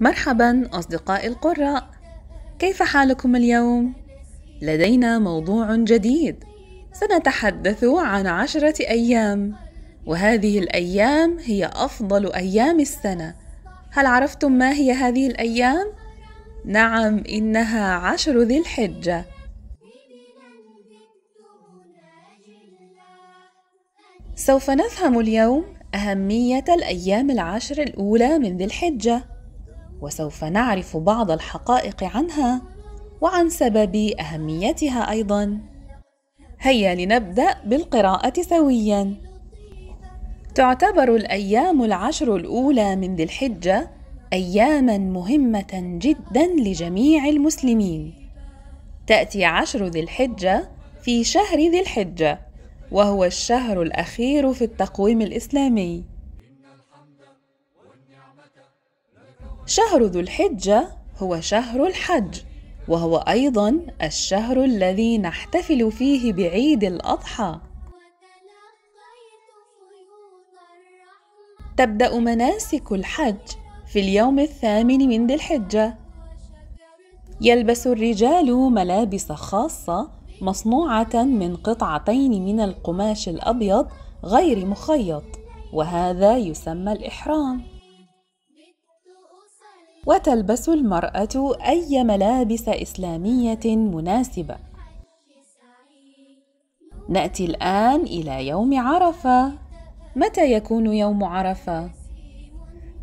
مرحبا أصدقائي القراء كيف حالكم اليوم؟ لدينا موضوع جديد سنتحدث عن عشرة أيام وهذه الأيام هي أفضل أيام السنة هل عرفتم ما هي هذه الأيام؟ نعم إنها عشر ذي الحجة سوف نفهم اليوم أهمية الأيام العشر الأولى من ذي الحجة وسوف نعرف بعض الحقائق عنها وعن سبب اهميتها ايضا هيا لنبدا بالقراءه سويا تعتبر الايام العشر الاولى من ذي الحجه اياما مهمه جدا لجميع المسلمين تاتي عشر ذي الحجه في شهر ذي الحجه وهو الشهر الاخير في التقويم الاسلامي شهر ذو الحجة هو شهر الحج وهو أيضا الشهر الذي نحتفل فيه بعيد الأضحى تبدأ مناسك الحج في اليوم الثامن من ذي الحجة يلبس الرجال ملابس خاصة مصنوعة من قطعتين من القماش الأبيض غير مخيط وهذا يسمى الإحرام وتلبس المرأة أي ملابس إسلامية مناسبة. نأتي الآن إلى يوم عرفة. متى يكون يوم عرفة؟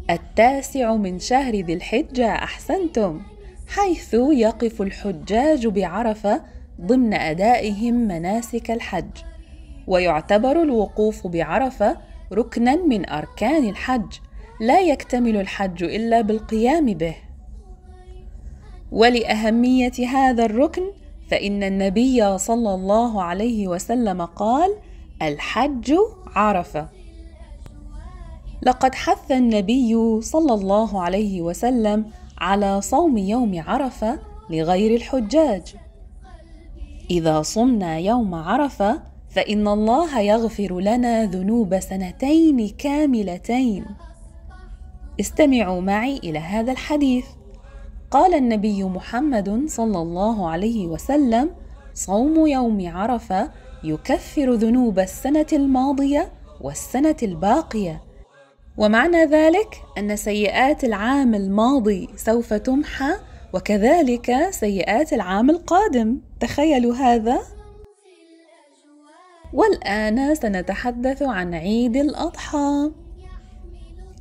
التاسع من شهر ذي الحجة أحسنتم، حيث يقف الحجاج بعرفة ضمن أدائهم مناسك الحج، ويعتبر الوقوف بعرفة ركنا من أركان الحج. لا يكتمل الحج الا بالقيام به ولاهميه هذا الركن فان النبي صلى الله عليه وسلم قال الحج عرفه لقد حث النبي صلى الله عليه وسلم على صوم يوم عرفه لغير الحجاج اذا صمنا يوم عرفه فان الله يغفر لنا ذنوب سنتين كاملتين استمعوا معي إلى هذا الحديث قال النبي محمد صلى الله عليه وسلم صوم يوم عرفة يكفر ذنوب السنة الماضية والسنة الباقية ومعنى ذلك أن سيئات العام الماضي سوف تمحى وكذلك سيئات العام القادم تخيلوا هذا والآن سنتحدث عن عيد الأضحى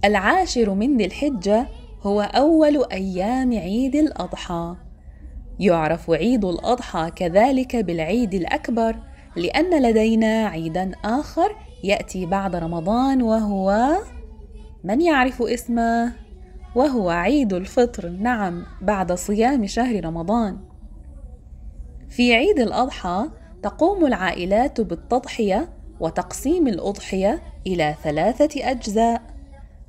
العاشر من ذي الحجة هو أول أيام عيد الأضحى يعرف عيد الأضحى كذلك بالعيد الأكبر لأن لدينا عيدا آخر يأتي بعد رمضان وهو من يعرف اسمه؟ وهو عيد الفطر نعم بعد صيام شهر رمضان في عيد الأضحى تقوم العائلات بالتضحية وتقسيم الأضحية إلى ثلاثة أجزاء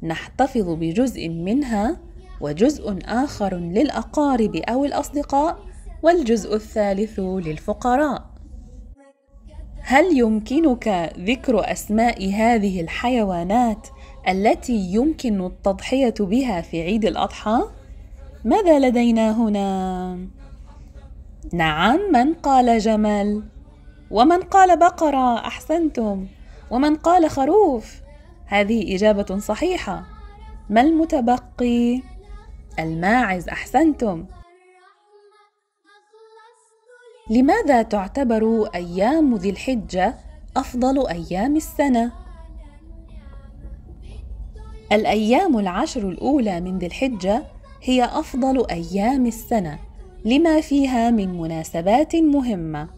نحتفظ بجزء منها وجزء آخر للأقارب أو الأصدقاء والجزء الثالث للفقراء هل يمكنك ذكر أسماء هذه الحيوانات التي يمكن التضحية بها في عيد الأضحى؟ ماذا لدينا هنا؟ نعم من قال جمل ومن قال بقرة أحسنتم ومن قال خروف هذه إجابة صحيحة ما المتبقي؟ الماعز أحسنتم لماذا تعتبر أيام ذي الحجة أفضل أيام السنة؟ الأيام العشر الأولى من ذي الحجة هي أفضل أيام السنة لما فيها من مناسبات مهمة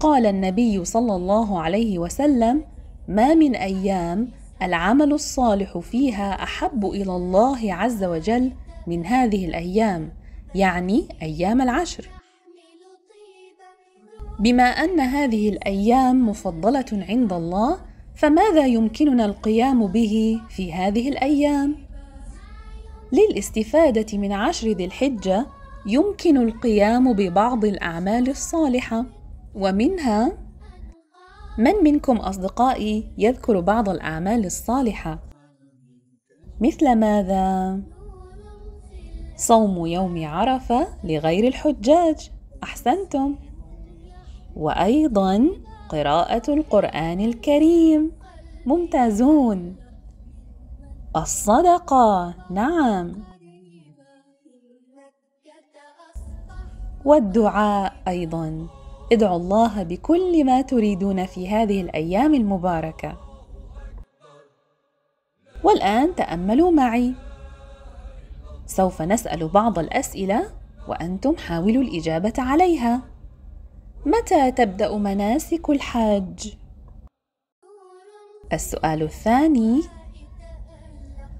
قال النبي صلى الله عليه وسلم ما من ايام العمل الصالح فيها احب الى الله عز وجل من هذه الايام يعني ايام العشر بما ان هذه الايام مفضله عند الله فماذا يمكننا القيام به في هذه الايام للاستفاده من عشر ذي الحجه يمكن القيام ببعض الاعمال الصالحه ومنها من منكم أصدقائي يذكر بعض الأعمال الصالحة؟ مثل ماذا؟ صوم يوم عرفة لغير الحجاج أحسنتم وأيضا قراءة القرآن الكريم ممتازون الصدقة نعم والدعاء أيضا ادعوا الله بكل ما تريدون في هذه الايام المباركه والان تاملوا معي سوف نسال بعض الاسئله وانتم حاولوا الاجابه عليها متى تبدا مناسك الحج السؤال الثاني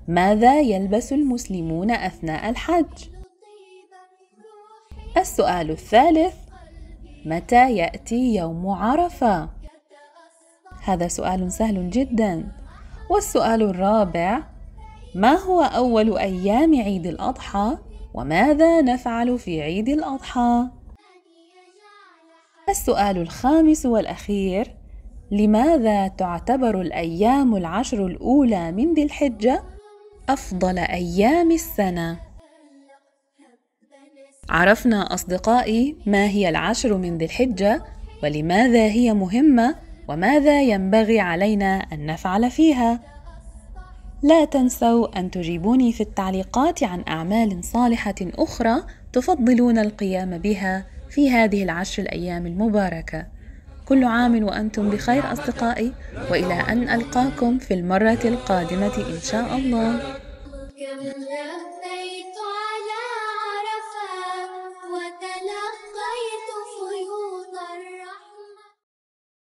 ماذا يلبس المسلمون اثناء الحج السؤال الثالث متى يأتي يوم عرفة؟ هذا سؤال سهل جدا والسؤال الرابع ما هو أول أيام عيد الأضحى؟ وماذا نفعل في عيد الأضحى؟ السؤال الخامس والأخير لماذا تعتبر الأيام العشر الأولى من ذي الحجة أفضل أيام السنة؟ عرفنا أصدقائي ما هي العشر من ذي الحجة ولماذا هي مهمة وماذا ينبغي علينا أن نفعل فيها لا تنسوا أن تجيبوني في التعليقات عن أعمال صالحة أخرى تفضلون القيام بها في هذه العشر الأيام المباركة كل عام وأنتم بخير أصدقائي وإلى أن ألقاكم في المرة القادمة إن شاء الله